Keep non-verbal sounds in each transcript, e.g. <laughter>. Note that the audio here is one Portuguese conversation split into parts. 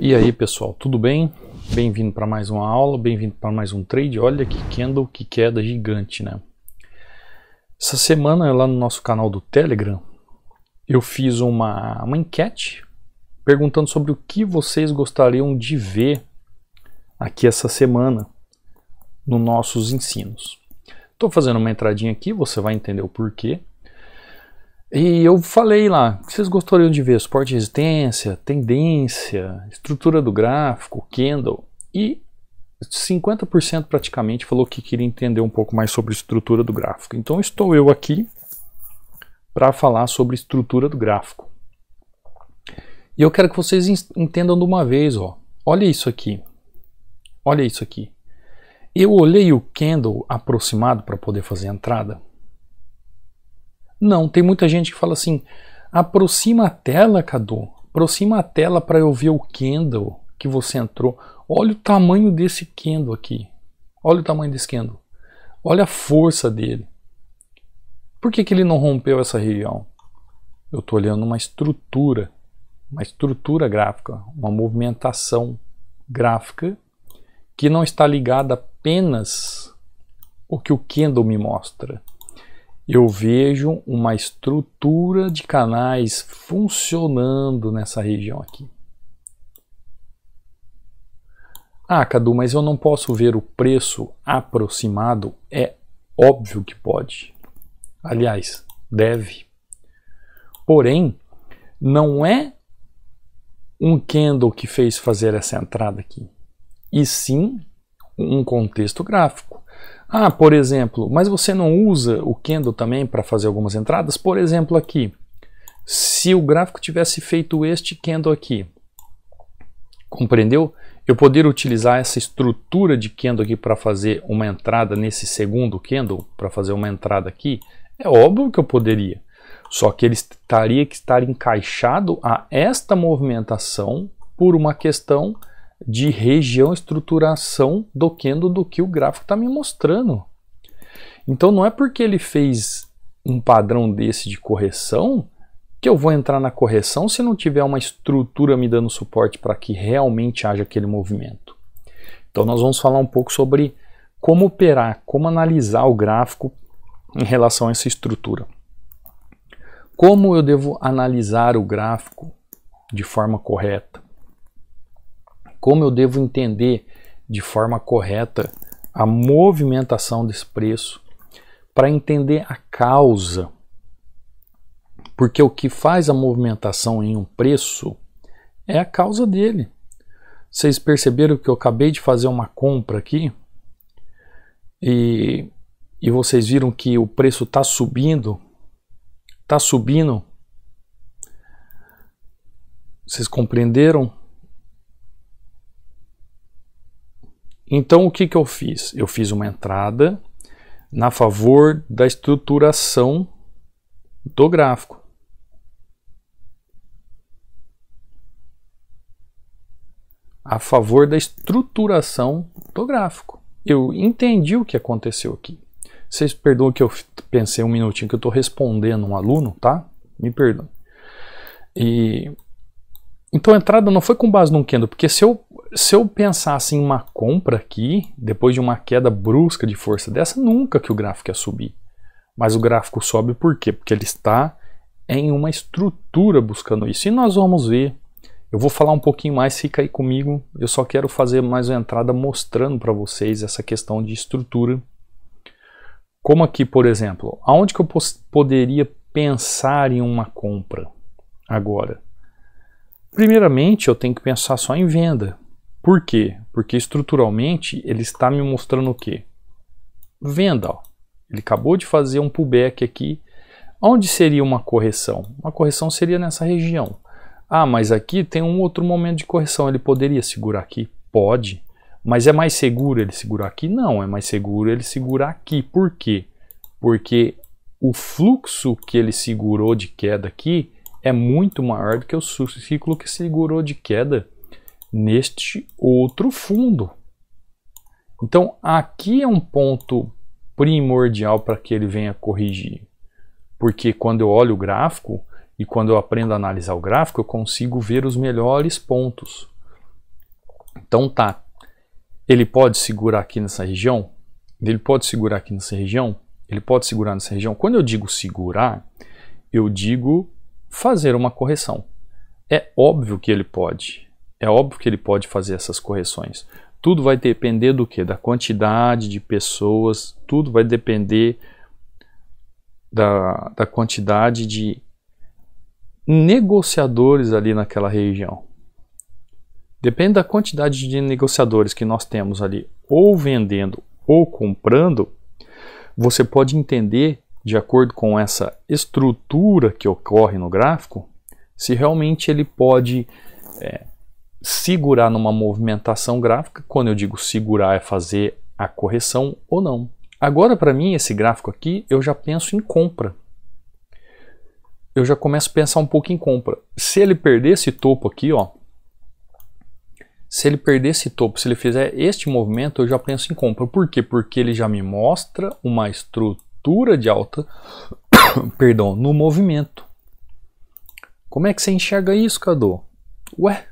E aí pessoal, tudo bem? Bem-vindo para mais uma aula, bem-vindo para mais um trade. Olha que candle, que queda gigante, né? Essa semana lá no nosso canal do Telegram, eu fiz uma, uma enquete perguntando sobre o que vocês gostariam de ver aqui essa semana nos nossos ensinos. Estou fazendo uma entradinha aqui, você vai entender o porquê. E eu falei lá, o que vocês gostariam de ver? Suporte de resistência, tendência, estrutura do gráfico, candle. E 50% praticamente falou que queria entender um pouco mais sobre estrutura do gráfico. Então estou eu aqui para falar sobre estrutura do gráfico. E eu quero que vocês entendam de uma vez, ó. Olha isso aqui. Olha isso aqui. Eu olhei o candle aproximado para poder fazer a entrada não, tem muita gente que fala assim: aproxima a tela, Cadu. Aproxima a tela para eu ver o candle que você entrou. Olha o tamanho desse candle aqui. Olha o tamanho desse candle. Olha a força dele. Por que, que ele não rompeu essa região? Eu estou olhando uma estrutura, uma estrutura gráfica, uma movimentação gráfica que não está ligada apenas ao que o candle me mostra eu vejo uma estrutura de canais funcionando nessa região aqui. Ah, Cadu, mas eu não posso ver o preço aproximado. É óbvio que pode. Aliás, deve. Porém, não é um candle que fez fazer essa entrada aqui, e sim um contexto gráfico. Ah, por exemplo, mas você não usa o Kendo também para fazer algumas entradas? Por exemplo, aqui. Se o gráfico tivesse feito este Kendo aqui, compreendeu? Eu poder utilizar essa estrutura de Kendo aqui para fazer uma entrada nesse segundo Kendo, para fazer uma entrada aqui, é óbvio que eu poderia. Só que ele estaria que estar encaixado a esta movimentação por uma questão de região estruturação do Kendo do que o gráfico está me mostrando. Então não é porque ele fez um padrão desse de correção que eu vou entrar na correção se não tiver uma estrutura me dando suporte para que realmente haja aquele movimento. Então nós vamos falar um pouco sobre como operar, como analisar o gráfico em relação a essa estrutura. Como eu devo analisar o gráfico de forma correta? Como eu devo entender de forma correta a movimentação desse preço para entender a causa. Porque o que faz a movimentação em um preço é a causa dele. Vocês perceberam que eu acabei de fazer uma compra aqui e, e vocês viram que o preço está subindo, está subindo. Vocês compreenderam Então o que, que eu fiz? Eu fiz uma entrada na favor da estruturação do gráfico. A favor da estruturação do gráfico. Eu entendi o que aconteceu aqui. Vocês perdoam que eu pensei um minutinho que eu estou respondendo um aluno, tá? Me perdoem. E então a entrada não foi com base num candle, porque se eu se eu pensasse em uma compra aqui, depois de uma queda brusca de força dessa, nunca que o gráfico ia subir. Mas o gráfico sobe por quê? Porque ele está em uma estrutura buscando isso. E nós vamos ver. Eu vou falar um pouquinho mais, fica aí comigo. Eu só quero fazer mais uma entrada mostrando para vocês essa questão de estrutura. Como aqui, por exemplo, aonde que eu poderia pensar em uma compra agora? Primeiramente, eu tenho que pensar só em venda. Por quê? Porque estruturalmente ele está me mostrando o quê? Venda. Ó. Ele acabou de fazer um pullback aqui. Onde seria uma correção? Uma correção seria nessa região. Ah, mas aqui tem um outro momento de correção. Ele poderia segurar aqui? Pode. Mas é mais seguro ele segurar aqui? Não, é mais seguro ele segurar aqui. Por quê? Porque o fluxo que ele segurou de queda aqui é muito maior do que o ciclo que segurou de queda neste outro fundo. Então, aqui é um ponto primordial para que ele venha corrigir. Porque quando eu olho o gráfico e quando eu aprendo a analisar o gráfico, eu consigo ver os melhores pontos. Então tá, ele pode segurar aqui nessa região? Ele pode segurar aqui nessa região? Ele pode segurar nessa região? Quando eu digo segurar, eu digo fazer uma correção. É óbvio que ele pode. É óbvio que ele pode fazer essas correções. Tudo vai depender do que? Da quantidade de pessoas, tudo vai depender da, da quantidade de negociadores ali naquela região. Depende da quantidade de negociadores que nós temos ali, ou vendendo ou comprando, você pode entender, de acordo com essa estrutura que ocorre no gráfico, se realmente ele pode é, segurar numa movimentação gráfica. Quando eu digo segurar, é fazer a correção ou não. Agora, para mim, esse gráfico aqui, eu já penso em compra. Eu já começo a pensar um pouco em compra. Se ele perder esse topo aqui, ó, se ele perder esse topo, se ele fizer este movimento, eu já penso em compra. Por quê? Porque ele já me mostra uma estrutura de alta, <coughs> perdão, no movimento. Como é que você enxerga isso, Cadu? Ué,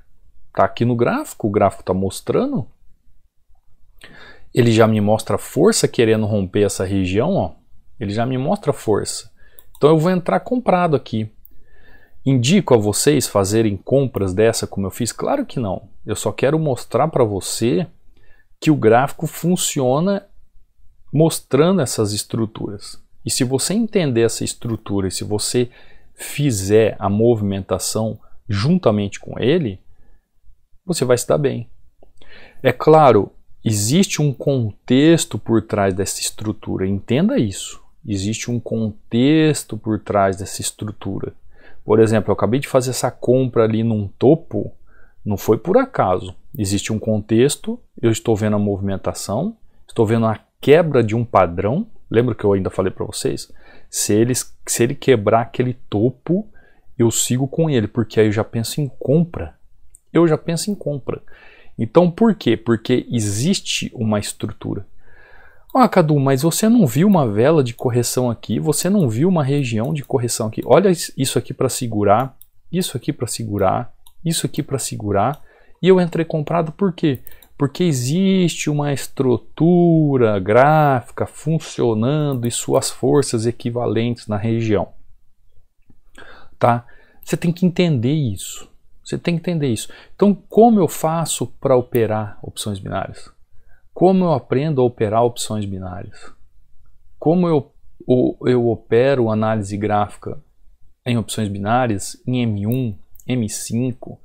Está aqui no gráfico, o gráfico está mostrando. Ele já me mostra força querendo romper essa região, ó. Ele já me mostra força. Então eu vou entrar comprado aqui. Indico a vocês fazerem compras dessa como eu fiz? Claro que não. Eu só quero mostrar para você que o gráfico funciona mostrando essas estruturas. E se você entender essa estrutura e se você fizer a movimentação juntamente com ele, você vai se dar bem. É claro, existe um contexto por trás dessa estrutura, entenda isso. Existe um contexto por trás dessa estrutura. Por exemplo, eu acabei de fazer essa compra ali num topo, não foi por acaso. Existe um contexto, eu estou vendo a movimentação, estou vendo a quebra de um padrão. Lembra que eu ainda falei para vocês? Se ele, se ele quebrar aquele topo, eu sigo com ele, porque aí eu já penso em compra eu já penso em compra. Então por quê? Porque existe uma estrutura. Ah, Cadu, mas você não viu uma vela de correção aqui, você não viu uma região de correção aqui. Olha isso aqui para segurar, isso aqui para segurar, isso aqui para segurar. E eu entrei comprado por quê? Porque existe uma estrutura gráfica funcionando e suas forças equivalentes na região. Tá? Você tem que entender isso. Você tem que entender isso. Então, como eu faço para operar opções binárias? Como eu aprendo a operar opções binárias? Como eu, eu, eu opero análise gráfica em opções binárias, em M1, M5,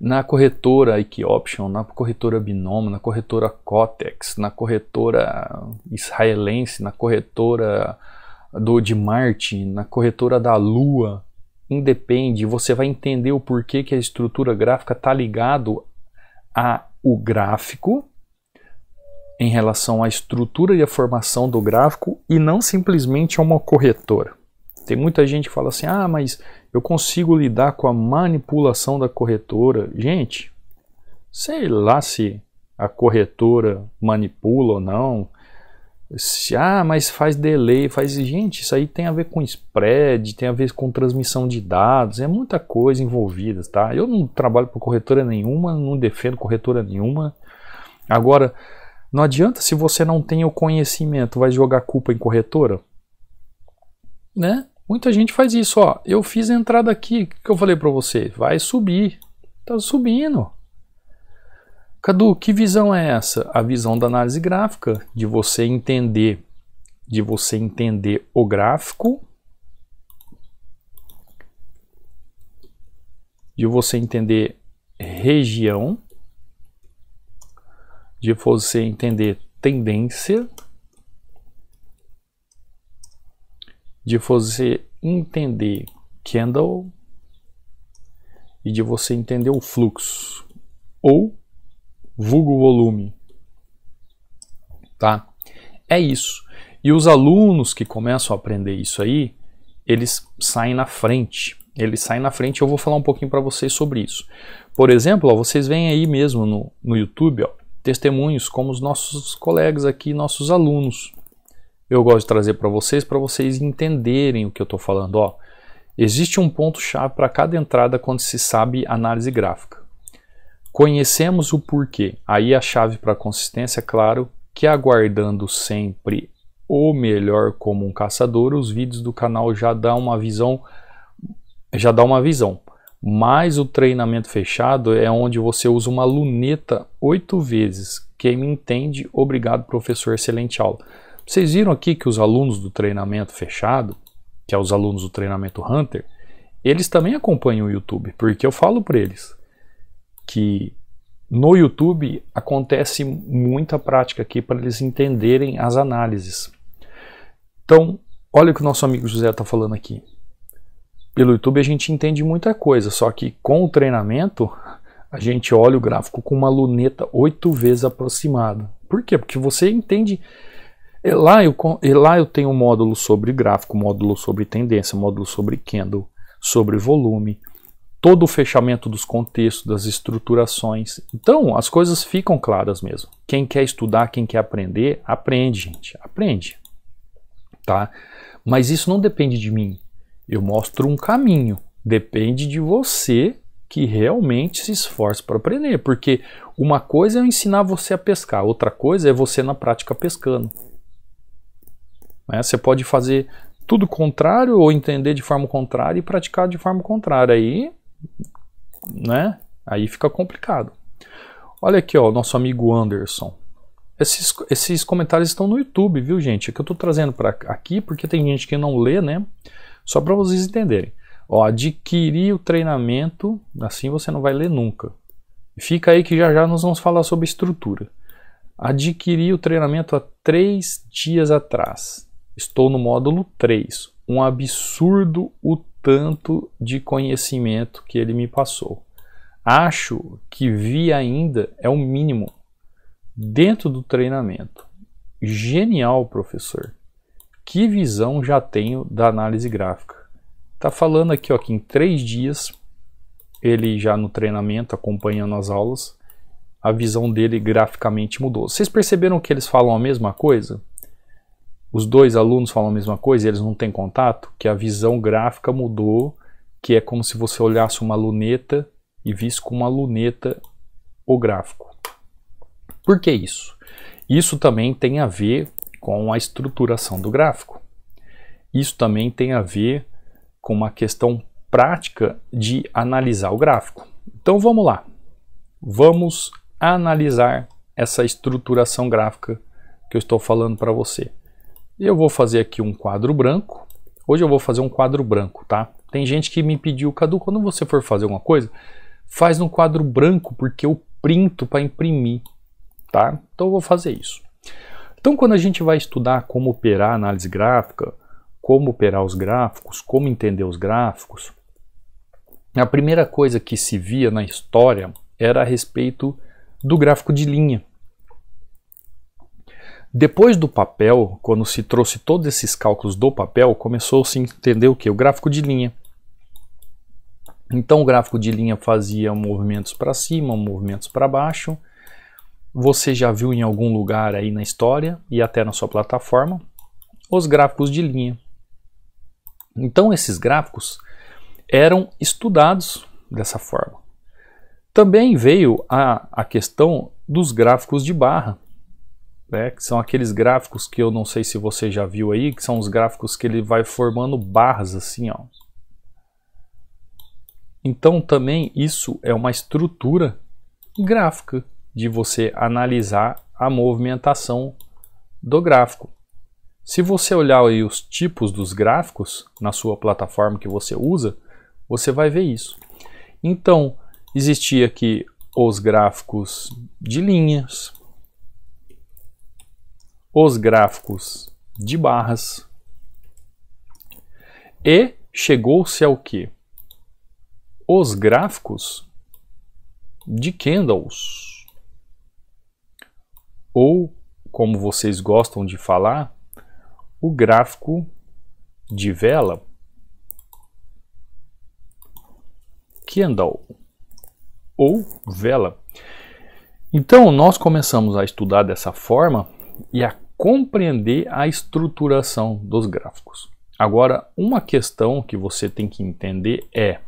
na corretora Equioption, na corretora Binomo, na corretora Cotex, na corretora israelense, na corretora do de Marte, na corretora da Lua, independe, você vai entender o porquê que a estrutura gráfica está ligado a o gráfico em relação à estrutura e a formação do gráfico e não simplesmente a uma corretora. Tem muita gente que fala assim: "Ah, mas eu consigo lidar com a manipulação da corretora". Gente, sei lá se a corretora manipula ou não, ah, mas faz delay, faz. Gente, isso aí tem a ver com spread, tem a ver com transmissão de dados, é muita coisa envolvida, tá? Eu não trabalho para corretora nenhuma, não defendo corretora nenhuma. Agora, não adianta se você não tem o conhecimento, vai jogar culpa em corretora, né? Muita gente faz isso, ó. Eu fiz a entrada aqui, o que eu falei para você? Vai subir. Tá subindo. Cadu, que visão é essa? A visão da análise gráfica, de você entender, de você entender o gráfico, de você entender região, de você entender tendência, de você entender candle e de você entender o fluxo ou vulgo volume. Tá? É isso. E os alunos que começam a aprender isso aí, eles saem na frente. Eles saem na frente eu vou falar um pouquinho para vocês sobre isso. Por exemplo, ó, vocês veem aí mesmo no, no YouTube ó, testemunhos como os nossos colegas aqui, nossos alunos. Eu gosto de trazer para vocês, para vocês entenderem o que eu estou falando. Ó, existe um ponto-chave para cada entrada quando se sabe análise gráfica. Conhecemos o porquê. Aí a chave para a consistência, é claro, que aguardando sempre o melhor como um caçador, os vídeos do canal já dá uma visão já dá uma visão. Mas o treinamento fechado é onde você usa uma luneta oito vezes. Quem me entende, obrigado professor, excelente aula. Vocês viram aqui que os alunos do treinamento fechado, que é os alunos do treinamento Hunter, eles também acompanham o YouTube, porque eu falo para eles, que no YouTube acontece muita prática aqui para eles entenderem as análises. Então, olha o que o nosso amigo José está falando aqui. Pelo YouTube a gente entende muita coisa, só que com o treinamento a gente olha o gráfico com uma luneta oito vezes aproximada. Por quê? Porque você entende. É, lá eu, é, lá eu tenho um módulo sobre gráfico, módulo sobre tendência, módulo sobre candle, sobre volume, todo o fechamento dos contextos, das estruturações. Então, as coisas ficam claras mesmo. Quem quer estudar, quem quer aprender, aprende, gente, aprende. Tá? Mas isso não depende de mim. Eu mostro um caminho. Depende de você que realmente se esforce para aprender, porque uma coisa é eu ensinar você a pescar, outra coisa é você na prática pescando. Né? Você pode fazer tudo contrário ou entender de forma contrária e praticar de forma contrária. Aí né? Aí fica complicado. Olha aqui, ó, nosso amigo Anderson. Esses, esses comentários estão no YouTube, viu, gente? É que eu estou trazendo para aqui porque tem gente que não lê, né? Só para vocês entenderem. Ó, adquirir o treinamento, assim você não vai ler nunca. Fica aí que já já nós vamos falar sobre estrutura. Adquiri o treinamento há três dias atrás. Estou no módulo 3. Um absurdo o tanto de conhecimento que ele me passou. Acho que vi ainda é o mínimo dentro do treinamento. Genial, professor. Que visão já tenho da análise gráfica. Tá falando aqui ó, que em três dias, ele já no treinamento, acompanhando as aulas, a visão dele graficamente mudou. Vocês perceberam que eles falam a mesma coisa? os dois alunos falam a mesma coisa e eles não têm contato, que a visão gráfica mudou, que é como se você olhasse uma luneta e visse com uma luneta o gráfico. Por que isso? Isso também tem a ver com a estruturação do gráfico. Isso também tem a ver com uma questão prática de analisar o gráfico. Então vamos lá. Vamos analisar essa estruturação gráfica que eu estou falando para você eu vou fazer aqui um quadro branco. Hoje eu vou fazer um quadro branco, tá? Tem gente que me pediu, Cadu, quando você for fazer alguma coisa, faz no quadro branco, porque eu printo para imprimir, tá? Então eu vou fazer isso. Então quando a gente vai estudar como operar análise gráfica, como operar os gráficos, como entender os gráficos, a primeira coisa que se via na história era a respeito do gráfico de linha. Depois do papel, quando se trouxe todos esses cálculos do papel, começou -se a se entender o que? O gráfico de linha. Então o gráfico de linha fazia movimentos para cima, movimentos para baixo. Você já viu em algum lugar aí na história e até na sua plataforma os gráficos de linha. Então esses gráficos eram estudados dessa forma. Também veio a, a questão dos gráficos de barra né, que são aqueles gráficos que eu não sei se você já viu aí, que são os gráficos que ele vai formando barras assim, ó. Então também isso é uma estrutura gráfica de você analisar a movimentação do gráfico. Se você olhar aí os tipos dos gráficos na sua plataforma que você usa, você vai ver isso. Então, existia aqui os gráficos de linhas, os gráficos de barras e chegou-se ao que? Os gráficos de candles. Ou, como vocês gostam de falar, o gráfico de vela. Candle ou vela. Então, nós começamos a estudar dessa forma e a compreender a estruturação dos gráficos. Agora, uma questão que você tem que entender é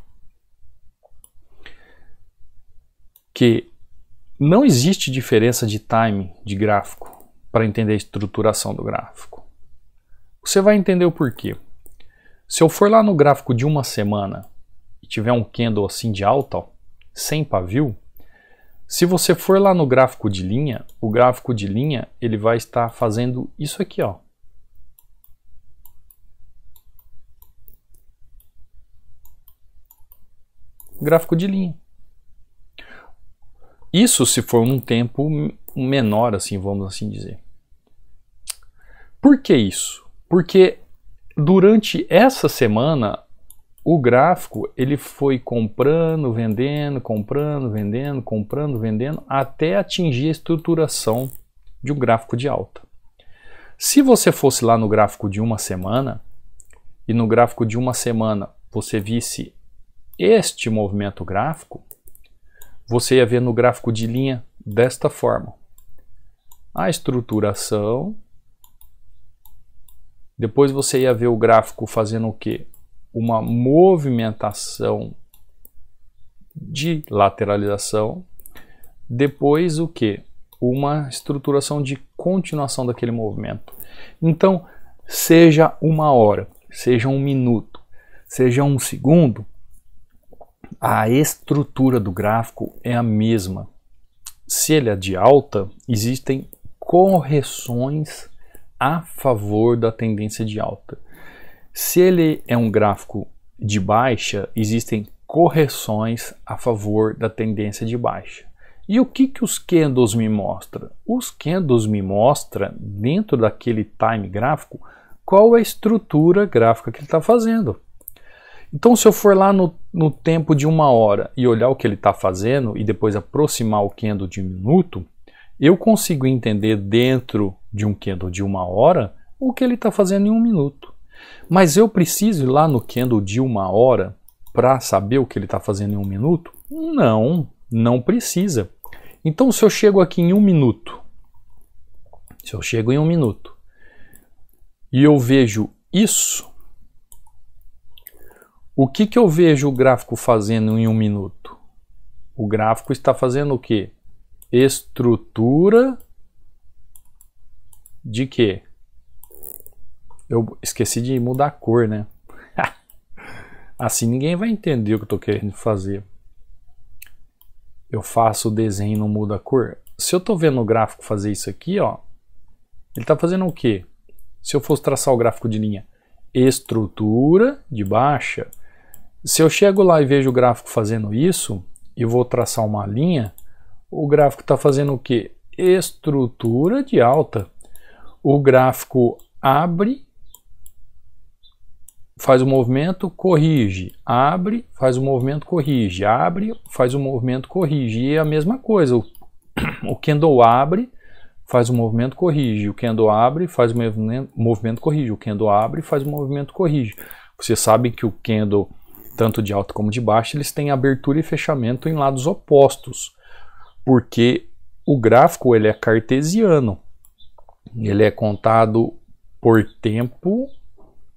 que não existe diferença de time de gráfico para entender a estruturação do gráfico. Você vai entender o porquê. Se eu for lá no gráfico de uma semana e tiver um candle assim de alta, ó, sem pavio, se você for lá no gráfico de linha, o gráfico de linha ele vai estar fazendo isso aqui, ó. Gráfico de linha. Isso se for um tempo menor, assim, vamos assim dizer. Por que isso? Porque durante essa semana o gráfico ele foi comprando, vendendo, comprando, vendendo, comprando, vendendo, até atingir a estruturação de um gráfico de alta. Se você fosse lá no gráfico de uma semana e no gráfico de uma semana você visse este movimento gráfico, você ia ver no gráfico de linha desta forma: a estruturação. Depois você ia ver o gráfico fazendo o quê? uma movimentação de lateralização, depois o que? Uma estruturação de continuação daquele movimento. Então, seja uma hora, seja um minuto, seja um segundo, a estrutura do gráfico é a mesma. Se ele é de alta, existem correções a favor da tendência de alta. Se ele é um gráfico de baixa, existem correções a favor da tendência de baixa. E o que, que os candles me mostram? Os candles me mostram, dentro daquele time gráfico, qual é a estrutura gráfica que ele está fazendo. Então, se eu for lá no, no, tempo de uma hora e olhar o que ele está fazendo e depois aproximar o candle de um minuto, eu consigo entender dentro de um candle de uma hora o que ele está fazendo em um minuto. Mas eu preciso ir lá no Kendall de uma hora para saber o que ele está fazendo em um minuto? Não, não precisa. Então, se eu chego aqui em um minuto, se eu chego em um minuto e eu vejo isso, o que, que eu vejo o gráfico fazendo em um minuto? O gráfico está fazendo o quê? Estrutura de quê? Eu esqueci de mudar a cor, né? <laughs> assim ninguém vai entender o que eu tô querendo fazer. Eu faço o desenho e não muda a cor. Se eu tô vendo o gráfico fazer isso aqui, ó, ele tá fazendo o quê? Se eu fosse traçar o gráfico de linha estrutura de baixa, se eu chego lá e vejo o gráfico fazendo isso, e vou traçar uma linha, o gráfico está fazendo o quê? Estrutura de alta. O gráfico abre faz o um movimento, corrige, abre, faz o um movimento, corrige, abre, faz o um movimento, corrige. E é a mesma coisa, o, <clears throat> o Kendo abre, faz o movimento, corrige, o Kendo abre, faz o movimento, movimento, corrige, o Kendo abre, faz o movimento, corrige. Vocês sabem que o Kendo, tanto de alto como de baixo, eles têm abertura e fechamento em lados opostos, porque o gráfico ele é cartesiano, ele é contado por tempo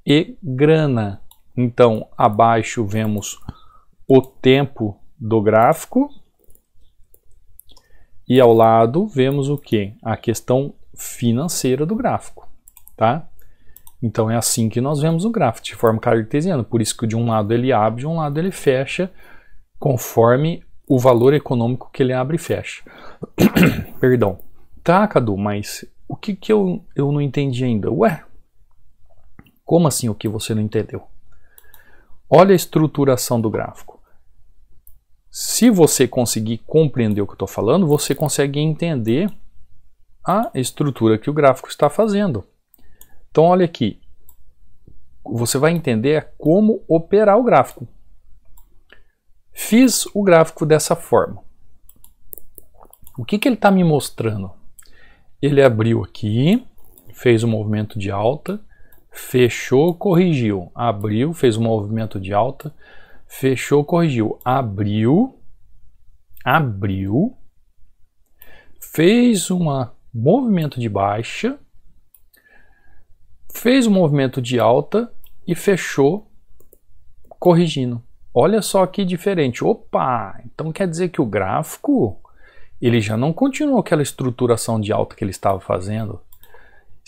e grana. Então, abaixo vemos o tempo do gráfico e ao lado vemos o que? A questão financeira do gráfico, tá? Então é assim que nós vemos o gráfico, de forma cartesiana. Por isso que de um lado ele abre, de um lado ele fecha, conforme o valor econômico que ele abre e fecha. <coughs> Perdão. Tá, Cadu, mas o que, que eu, eu não entendi ainda? Ué, como assim o que você não entendeu? Olha a estruturação do gráfico. Se você conseguir compreender o que eu estou falando, você consegue entender a estrutura que o gráfico está fazendo. Então, olha aqui. Você vai entender é como operar o gráfico. Fiz o gráfico dessa forma. O que, que ele está me mostrando? Ele abriu aqui, fez um movimento de alta, fechou, corrigiu, abriu, fez um movimento de alta, fechou, corrigiu, abriu, abriu, fez um movimento de baixa, fez um movimento de alta e fechou corrigindo. Olha só que diferente. Opa, então quer dizer que o gráfico ele já não continuou aquela estruturação de alta que ele estava fazendo.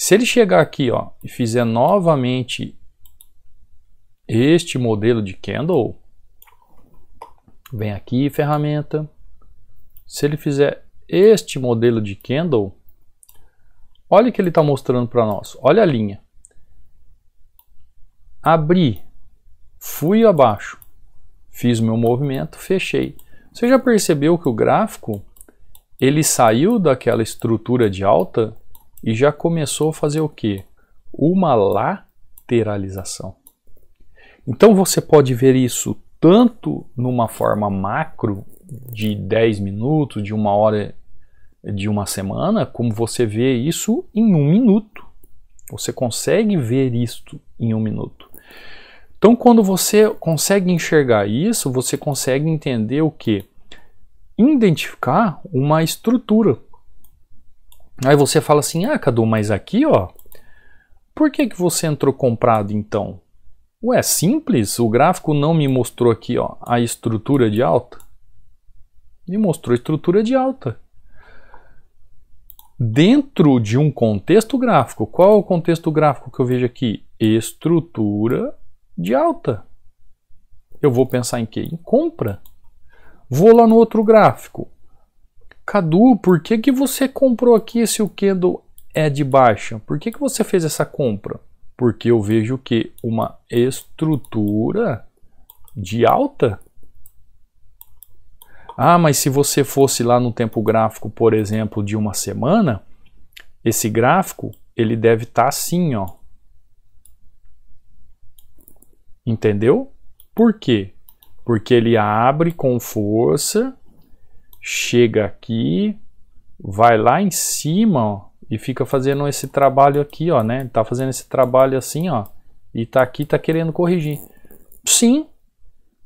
Se ele chegar aqui ó, e fizer novamente este modelo de candle, vem aqui, ferramenta. Se ele fizer este modelo de candle, olha o que ele está mostrando para nós. Olha a linha. Abri, fui abaixo, fiz meu movimento, fechei. Você já percebeu que o gráfico ele saiu daquela estrutura de alta e já começou a fazer o quê? Uma lateralização. Então você pode ver isso tanto numa forma macro de 10 minutos, de uma hora, de uma semana, como você vê isso em um minuto. Você consegue ver isto em um minuto. Então, quando você consegue enxergar isso, você consegue entender o que? Identificar uma estrutura Aí você fala assim: ah, Cadu, mas aqui, ó, por que, que você entrou comprado então? Ué, é simples? O gráfico não me mostrou aqui ó, a estrutura de alta? Me mostrou a estrutura de alta. Dentro de um contexto gráfico, qual é o contexto gráfico que eu vejo aqui? Estrutura de alta. Eu vou pensar em quê? Em compra. Vou lá no outro gráfico. Cadu, por que, que você comprou aqui se o candle é de baixa? Por que, que você fez essa compra? Porque eu vejo que uma estrutura de alta. Ah, mas se você fosse lá no tempo gráfico, por exemplo, de uma semana, esse gráfico ele deve estar tá assim, ó. Entendeu? Por quê? Porque ele abre com força chega aqui, vai lá em cima ó, e fica fazendo esse trabalho aqui, ó, né? Tá fazendo esse trabalho assim, ó, e tá aqui, tá querendo corrigir. Sim,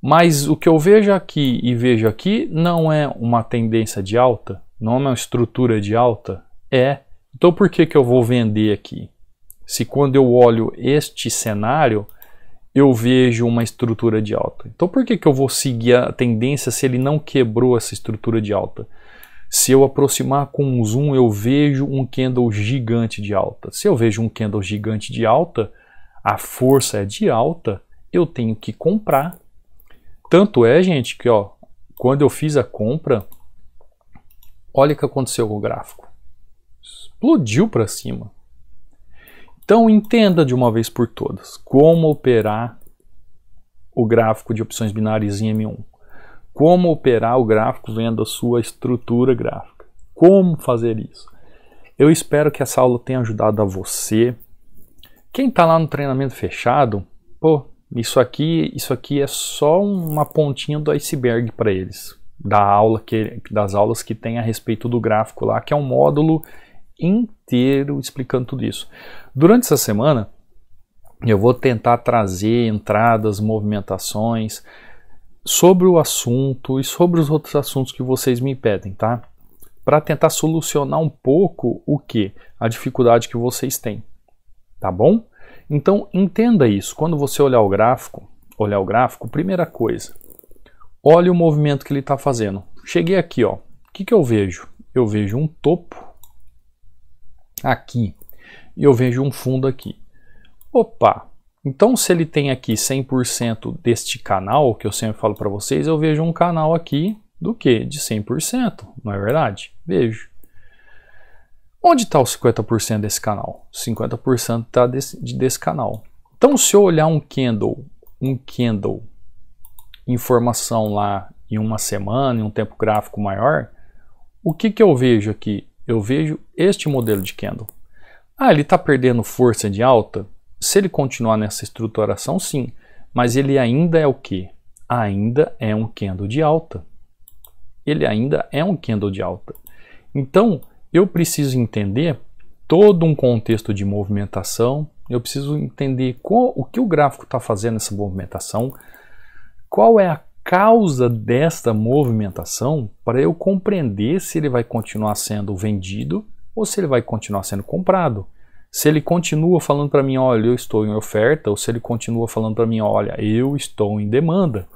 mas o que eu vejo aqui e vejo aqui não é uma tendência de alta, não é uma estrutura de alta, é. Então por que que eu vou vender aqui? Se quando eu olho este cenário, eu vejo uma estrutura de alta. Então por que, que eu vou seguir a tendência se ele não quebrou essa estrutura de alta? Se eu aproximar com um zoom, eu vejo um candle gigante de alta. Se eu vejo um candle gigante de alta, a força é de alta, eu tenho que comprar. Tanto é, gente, que ó, quando eu fiz a compra, olha o que aconteceu com o gráfico. Explodiu para cima. Então entenda de uma vez por todas como operar o gráfico de opções binárias em M1, como operar o gráfico vendo a sua estrutura gráfica, como fazer isso. Eu espero que essa aula tenha ajudado a você. Quem está lá no treinamento fechado, pô, isso aqui, isso aqui é só uma pontinha do iceberg para eles, da aula que, das aulas que tem a respeito do gráfico lá, que é um módulo inteiro explicando tudo isso. Durante essa semana, eu vou tentar trazer entradas, movimentações sobre o assunto e sobre os outros assuntos que vocês me pedem, tá? Para tentar solucionar um pouco o que? A dificuldade que vocês têm, tá bom? Então entenda isso. Quando você olhar o gráfico, olhar o gráfico, primeira coisa, olha o movimento que ele está fazendo. Cheguei aqui, ó. O que, que eu vejo? Eu vejo um topo aqui e eu vejo um fundo aqui. Opa! Então, se ele tem aqui 100% deste canal, que eu sempre falo para vocês, eu vejo um canal aqui do que? De 100%, não é verdade? Vejo. Onde está o 50% desse canal? 50% está desse, desse canal. Então, se eu olhar um candle, um candle, informação lá em uma semana, em um tempo gráfico maior, o que, que eu vejo aqui? eu vejo este modelo de candle. Ah, ele está perdendo força de alta? Se ele continuar nessa estruturação, sim. Mas ele ainda é o que? Ainda é um candle de alta. Ele ainda é um candle de alta. Então, eu preciso entender todo um contexto de movimentação, eu preciso entender qual, o que o gráfico está fazendo nessa movimentação, qual é a causa desta movimentação para eu compreender se ele vai continuar sendo vendido ou se ele vai continuar sendo comprado. Se ele continua falando para mim, olha, eu estou em oferta, ou se ele continua falando para mim, olha, eu estou em demanda.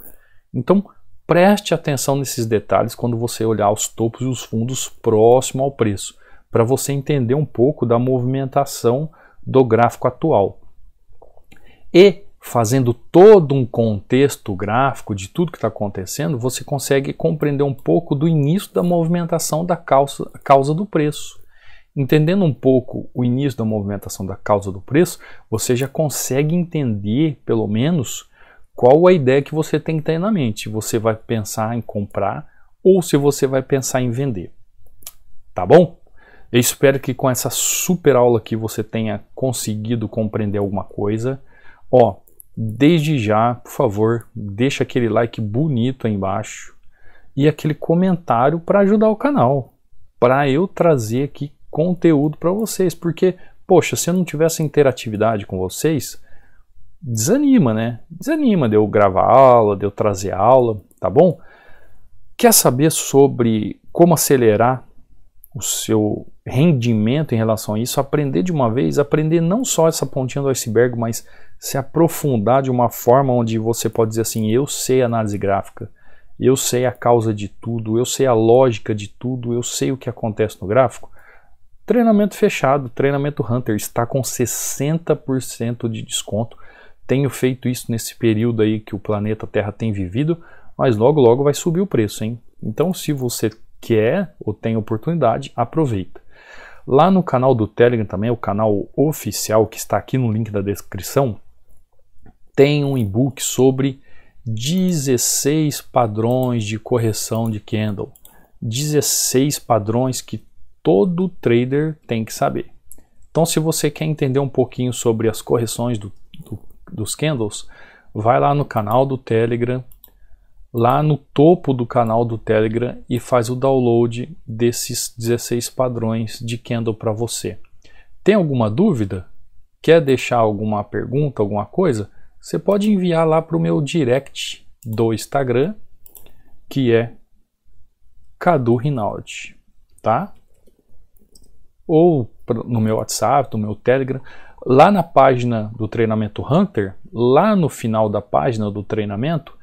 Então, preste atenção nesses detalhes quando você olhar os topos e os fundos próximo ao preço, para você entender um pouco da movimentação do gráfico atual. E fazendo todo um contexto gráfico de tudo que está acontecendo, você consegue compreender um pouco do início da movimentação da causa, causa do preço. Entendendo um pouco o início da movimentação da causa do preço, você já consegue entender, pelo menos, qual a ideia que você tem que ter na mente. Você vai pensar em comprar ou se você vai pensar em vender. Tá bom? Eu espero que com essa super aula aqui você tenha conseguido compreender alguma coisa. Ó, Desde já, por favor, deixa aquele like bonito aí embaixo e aquele comentário para ajudar o canal, para eu trazer aqui conteúdo para vocês, porque poxa, se eu não tivesse interatividade com vocês, desanima, né? Desanima de eu gravar aula, de eu trazer aula, tá bom? Quer saber sobre como acelerar o seu rendimento em relação a isso, aprender de uma vez, aprender não só essa pontinha do iceberg, mas se aprofundar de uma forma onde você pode dizer assim: eu sei análise gráfica, eu sei a causa de tudo, eu sei a lógica de tudo, eu sei o que acontece no gráfico. Treinamento fechado, treinamento Hunter está com 60% de desconto. Tenho feito isso nesse período aí que o planeta Terra tem vivido, mas logo logo vai subir o preço, hein? Então, se você quer é, ou tem oportunidade, aproveita. Lá no canal do Telegram também, o canal oficial que está aqui no link da descrição, tem um e-book sobre 16 padrões de correção de candle. 16 padrões que todo trader tem que saber. Então, se você quer entender um pouquinho sobre as correções do, do, dos candles, vai lá no canal do Telegram, lá no topo do canal do Telegram e faz o download desses 16 padrões de Candle para você. Tem alguma dúvida? Quer deixar alguma pergunta, alguma coisa? Você pode enviar lá para o meu direct do Instagram, que é Cadu Rinaldi, tá? Ou no meu WhatsApp, no meu Telegram. Lá na página do treinamento Hunter, lá no final da página do treinamento,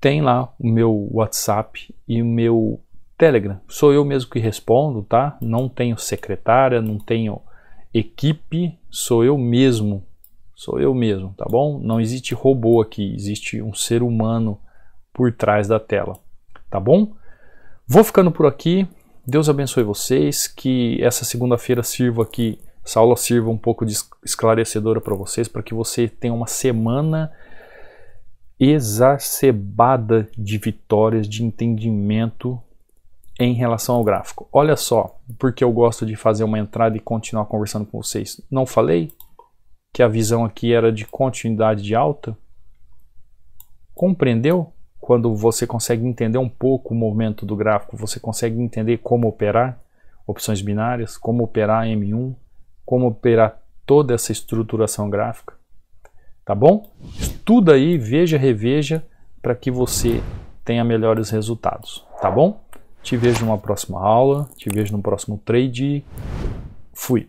tem lá o meu WhatsApp e o meu Telegram. Sou eu mesmo que respondo, tá? Não tenho secretária, não tenho equipe, sou eu mesmo. Sou eu mesmo, tá bom? Não existe robô aqui, existe um ser humano por trás da tela, tá bom? Vou ficando por aqui. Deus abençoe vocês, que essa segunda-feira sirva aqui, essa aula sirva um pouco de esclarecedora para vocês, para que você tenha uma semana exacerbada de vitórias de entendimento em relação ao gráfico. Olha só, porque eu gosto de fazer uma entrada e continuar conversando com vocês. Não falei que a visão aqui era de continuidade de alta? Compreendeu? Quando você consegue entender um pouco o movimento do gráfico, você consegue entender como operar opções binárias, como operar M1, como operar toda essa estruturação gráfica tá bom? Estuda aí, veja, reveja para que você tenha melhores resultados, tá bom? Te vejo numa próxima aula, te vejo no próximo trade. Fui.